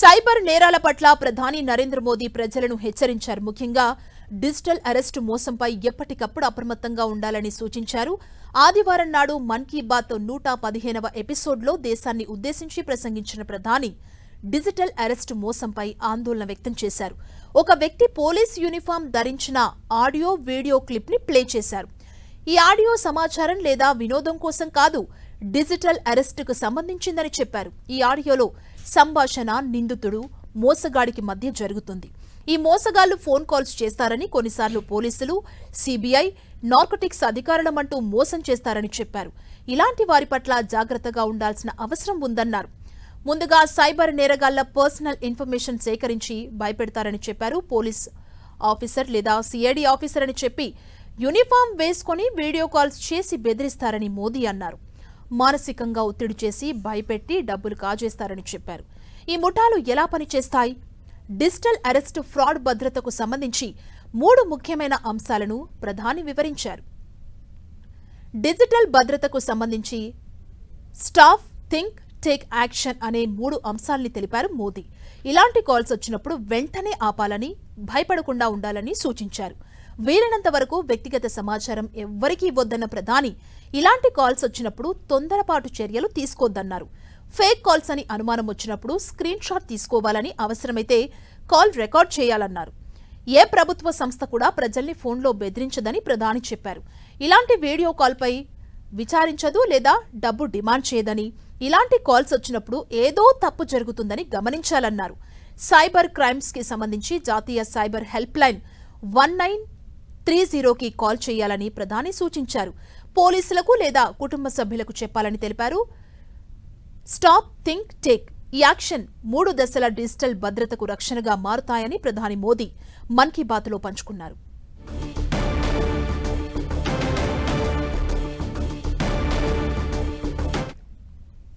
cyber నేరాల పట్ల ప్రధాని నరేంద్ర మోదీ ప్రజలను హెచ్చరించారు ముఖ్యంగా డిజిటల్ అరెస్టు మోసంపై ఎప్పటికప్పుడు అప్రమత్తంగా ఉండాలని సూచించారు ఆదివారం నాడు మన్ కీ బాత్ నూట పదిహేనవ ఎపిసోడ్లో దేశాన్ని ఉద్దేశించి ప్రసంగించిన ప్రధాని డిజిటల్ అరెస్టు మోసంపై ఆందోళన వ్యక్తం చేశారు ఒక వ్యక్తి పోలీస్ యూనిఫామ్ ధరించిన ఆడియో వీడియో క్లిప్ని ప్లే చేశారు ఈ ఆడియో సమాచారం లేదా వినోదం కోసం కాదు డిజిటల్ అరెస్టుకు సంబంధించిందని చెప్పారు ఈ ఆడియోలో సంభాషణ నిందితుడు మోసగాడికి మధ్య జరుగుతుంది ఈ మోసగాళ్లు ఫోన్ కాల్స్ చేస్తారని కొన్నిసార్లు పోలీసులు సిబిఐ నార్కోటిక్స్ అధికారులమంటూ మోసం చేస్తారని చెప్పారు ఇలాంటి వారి పట్ల జాగ్రత్తగా ఉండాల్సిన అవసరం ఉందన్నారు ముందుగా సైబర్ నేరగాళ్ల పర్సనల్ ఇన్ఫర్మేషన్ సేకరించి భయపెడతారని చెప్పారు పోలీస్ ఆఫీసర్ లేదా సిఐడి ఆఫీసర్ అని చెప్పి యూనిఫామ్ వేసుకుని వీడియో కాల్స్ చేసి బెదిరిస్తారని మోదీ అన్నారు మానసికంగా ఒత్తిడి చేసి భయపెట్టి డబ్బులు కాజేస్తారని చెప్పారు ఈ ముఠాలు ఎలా పనిచేస్తాయి డిజిటల్ అరెస్ట్ ఫ్రాడ్ భద్రతకు సంబంధించి మూడు ముఖ్యమైన అంశాలను ప్రధాని వివరించారు డిజిటల్ భద్రతకు సంబంధించి స్టాఫ్ థింక్ టేక్ యాక్షన్ అనే మూడు అంశాల్ని తెలిపారు మోదీ ఇలాంటి కాల్స్ వచ్చినప్పుడు వెంటనే ఆపాలని భయపడకుండా ఉండాలని సూచించారు వీలైనంత వరకు వ్యక్తిగత సమాచారం ఎవ్వరికీ ఇవ్వొద్దన్న ప్రధాని ఇలాంటి కాల్స్ వచ్చినప్పుడు తొందరపాటు చర్యలు తీసుకోవద్దన్నారు ఫేక్ కాల్స్ అని అనుమానం వచ్చినప్పుడు స్క్రీన్ షాట్ తీసుకోవాలని అవసరమైతే కాల్ రికార్డ్ చేయాలన్నారు ఏ ప్రభుత్వ సంస్థ కూడా ప్రజల్ని ఫోన్లో బెదిరించదని ప్రధాని చెప్పారు ఇలాంటి వీడియో కాల్పై విచారించదు లేదా డబ్బు డిమాండ్ చేయదని ఇలాంటి కాల్స్ వచ్చినప్పుడు ఏదో తప్పు జరుగుతుందని గమనించాలన్నారు సైబర్ క్రైమ్స్కి సంబంధించి జాతీయ cyber helpline one nine three జీరోకి కాల్ చేయాలని ప్రధాని సూచించారు పోలీసులకు లేదా కుటుంబ సభ్యులకు చెప్పాలని తెలిపారు స్టాప్ థింక్ టేక్ యాక్షన్ మూడు దశల డిజిటల్ భద్రతకు రక్షణగా మారుతాయని ప్రధాని మోదీ మన్ కీ బాత్లో పంచుకున్నారు